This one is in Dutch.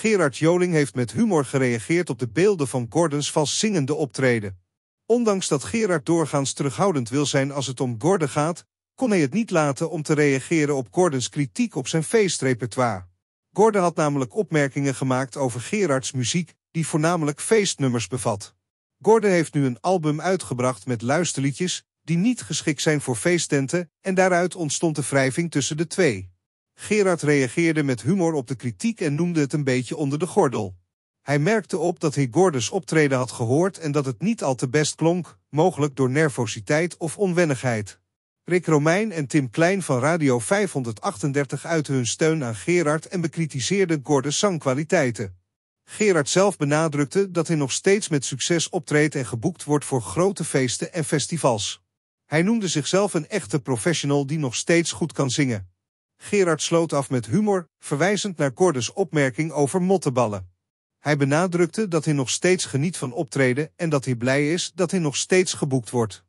Gerard Joling heeft met humor gereageerd op de beelden van Gordons vals zingende optreden. Ondanks dat Gerard doorgaans terughoudend wil zijn als het om Gordon gaat, kon hij het niet laten om te reageren op Gordons kritiek op zijn feestrepertoire. Gordon had namelijk opmerkingen gemaakt over Gerards muziek, die voornamelijk feestnummers bevat. Gordon heeft nu een album uitgebracht met luisterliedjes die niet geschikt zijn voor feesttenten en daaruit ontstond de wrijving tussen de twee. Gerard reageerde met humor op de kritiek en noemde het een beetje onder de gordel. Hij merkte op dat hij Gordes optreden had gehoord en dat het niet al te best klonk, mogelijk door nervositeit of onwennigheid. Rick Romein en Tim Klein van Radio 538 uiten hun steun aan Gerard en bekritiseerden Gordes zangkwaliteiten. Gerard zelf benadrukte dat hij nog steeds met succes optreedt en geboekt wordt voor grote feesten en festivals. Hij noemde zichzelf een echte professional die nog steeds goed kan zingen. Gerard sloot af met humor, verwijzend naar Cordes opmerking over motteballen. Hij benadrukte dat hij nog steeds geniet van optreden en dat hij blij is dat hij nog steeds geboekt wordt.